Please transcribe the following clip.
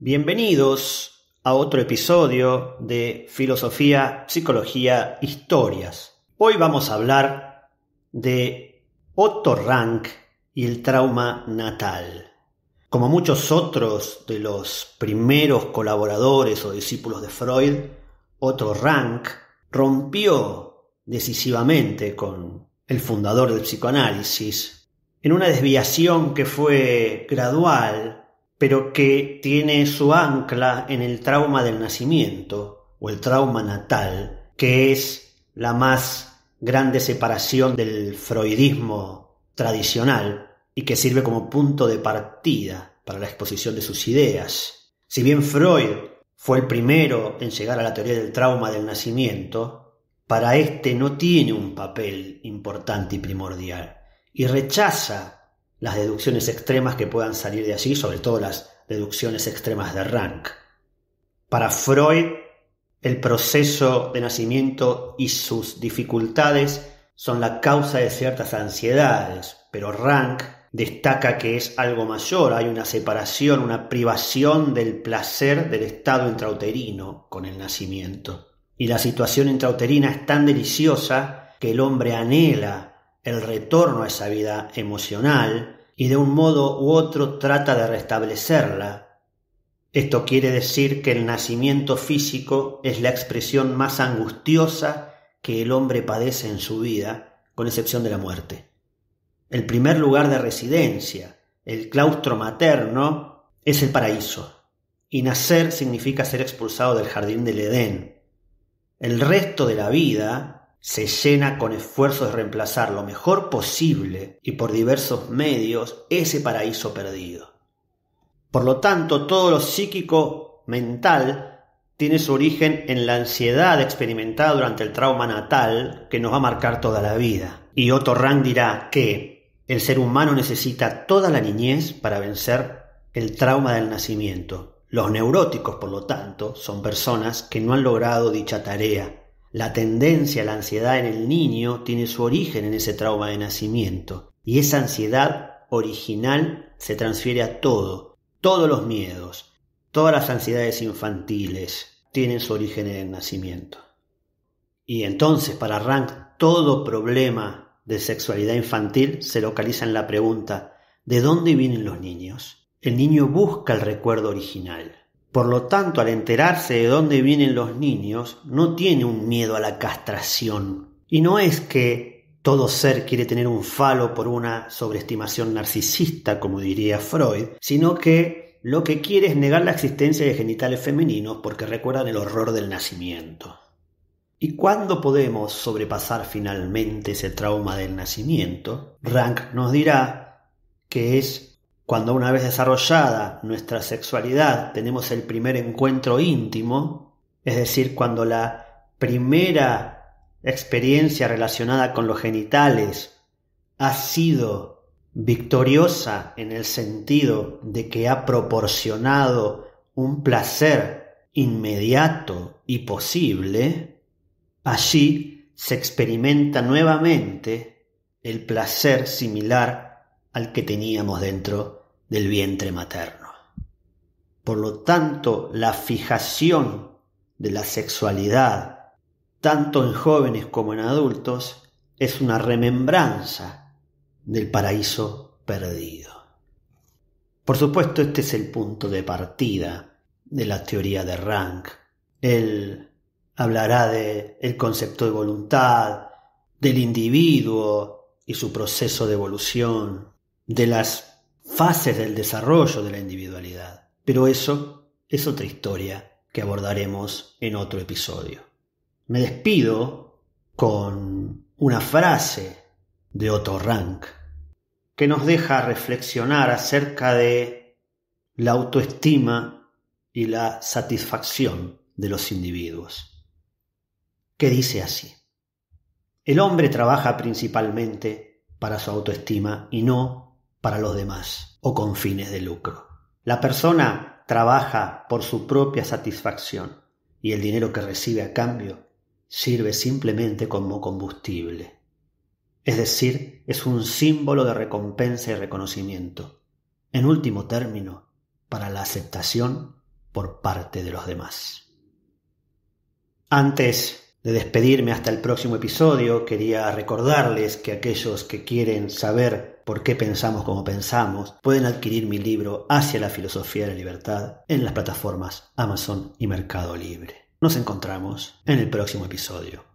Bienvenidos a otro episodio de Filosofía, Psicología, Historias. Hoy vamos a hablar de Otto Rank y el trauma natal. Como muchos otros de los primeros colaboradores o discípulos de Freud, Otto Rank rompió decisivamente con el fundador del psicoanálisis en una desviación que fue gradual pero que tiene su ancla en el trauma del nacimiento o el trauma natal, que es la más grande separación del freudismo tradicional y que sirve como punto de partida para la exposición de sus ideas. Si bien Freud fue el primero en llegar a la teoría del trauma del nacimiento, para éste no tiene un papel importante y primordial, y rechaza las deducciones extremas que puedan salir de allí, sobre todo las deducciones extremas de Rank. Para Freud, el proceso de nacimiento y sus dificultades son la causa de ciertas ansiedades, pero Rank destaca que es algo mayor, hay una separación, una privación del placer del estado intrauterino con el nacimiento. Y la situación intrauterina es tan deliciosa que el hombre anhela el retorno a esa vida emocional y de un modo u otro trata de restablecerla. Esto quiere decir que el nacimiento físico es la expresión más angustiosa que el hombre padece en su vida, con excepción de la muerte. El primer lugar de residencia, el claustro materno, es el paraíso, y nacer significa ser expulsado del jardín del Edén. El resto de la vida, se llena con esfuerzos de reemplazar lo mejor posible y por diversos medios ese paraíso perdido. Por lo tanto, todo lo psíquico mental tiene su origen en la ansiedad experimentada durante el trauma natal que nos va a marcar toda la vida. Y Otto Rank dirá que el ser humano necesita toda la niñez para vencer el trauma del nacimiento. Los neuróticos, por lo tanto, son personas que no han logrado dicha tarea la tendencia a la ansiedad en el niño tiene su origen en ese trauma de nacimiento y esa ansiedad original se transfiere a todo, todos los miedos, todas las ansiedades infantiles tienen su origen en el nacimiento. Y entonces para Rank todo problema de sexualidad infantil se localiza en la pregunta ¿de dónde vienen los niños? El niño busca el recuerdo original. Por lo tanto, al enterarse de dónde vienen los niños, no tiene un miedo a la castración. Y no es que todo ser quiere tener un falo por una sobreestimación narcisista, como diría Freud, sino que lo que quiere es negar la existencia de genitales femeninos porque recuerdan el horror del nacimiento. ¿Y cuándo podemos sobrepasar finalmente ese trauma del nacimiento? Rank nos dirá que es cuando una vez desarrollada nuestra sexualidad tenemos el primer encuentro íntimo, es decir, cuando la primera experiencia relacionada con los genitales ha sido victoriosa en el sentido de que ha proporcionado un placer inmediato y posible, allí se experimenta nuevamente el placer similar al que teníamos dentro del vientre materno. Por lo tanto, la fijación de la sexualidad, tanto en jóvenes como en adultos, es una remembranza del paraíso perdido. Por supuesto, este es el punto de partida de la teoría de Rank. Él hablará del el concepto de voluntad, del individuo y su proceso de evolución, de las fases del desarrollo de la individualidad. Pero eso es otra historia que abordaremos en otro episodio. Me despido con una frase de Otto Rank que nos deja reflexionar acerca de la autoestima y la satisfacción de los individuos, que dice así. El hombre trabaja principalmente para su autoestima y no para los demás o con fines de lucro. La persona trabaja por su propia satisfacción y el dinero que recibe a cambio sirve simplemente como combustible. Es decir, es un símbolo de recompensa y reconocimiento, en último término, para la aceptación por parte de los demás. Antes de despedirme hasta el próximo episodio, quería recordarles que aquellos que quieren saber por qué pensamos como pensamos pueden adquirir mi libro Hacia la Filosofía de la Libertad en las plataformas Amazon y Mercado Libre. Nos encontramos en el próximo episodio.